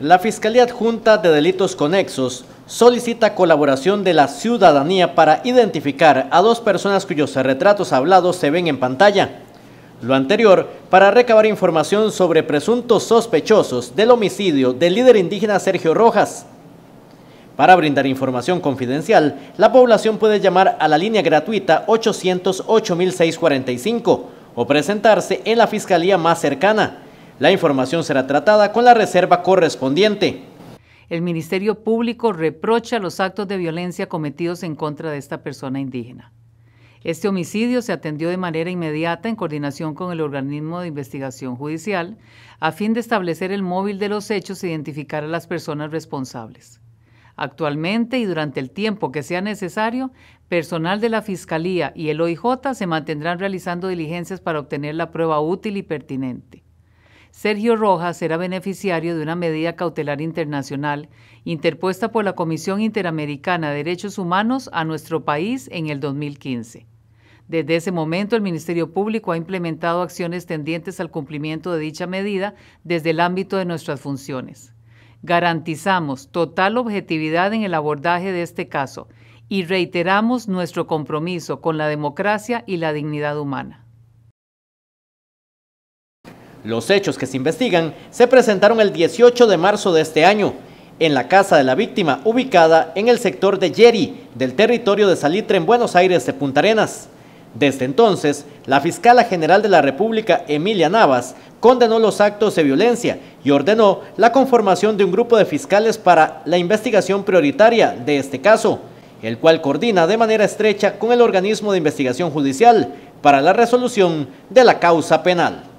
La Fiscalía Adjunta de Delitos Conexos solicita colaboración de la ciudadanía para identificar a dos personas cuyos retratos hablados se ven en pantalla. Lo anterior para recabar información sobre presuntos sospechosos del homicidio del líder indígena Sergio Rojas. Para brindar información confidencial, la población puede llamar a la línea gratuita 808 o presentarse en la fiscalía más cercana la información será tratada con la reserva correspondiente. El Ministerio Público reprocha los actos de violencia cometidos en contra de esta persona indígena. Este homicidio se atendió de manera inmediata en coordinación con el organismo de investigación judicial a fin de establecer el móvil de los hechos e identificar a las personas responsables. Actualmente y durante el tiempo que sea necesario, personal de la Fiscalía y el OIJ se mantendrán realizando diligencias para obtener la prueba útil y pertinente. Sergio Rojas será beneficiario de una medida cautelar internacional interpuesta por la Comisión Interamericana de Derechos Humanos a nuestro país en el 2015. Desde ese momento, el Ministerio Público ha implementado acciones tendientes al cumplimiento de dicha medida desde el ámbito de nuestras funciones. Garantizamos total objetividad en el abordaje de este caso y reiteramos nuestro compromiso con la democracia y la dignidad humana. Los hechos que se investigan se presentaron el 18 de marzo de este año en la casa de la víctima ubicada en el sector de Yeri, del territorio de Salitre en Buenos Aires de Punta Arenas. Desde entonces, la fiscala general de la República, Emilia Navas, condenó los actos de violencia y ordenó la conformación de un grupo de fiscales para la investigación prioritaria de este caso, el cual coordina de manera estrecha con el organismo de investigación judicial para la resolución de la causa penal.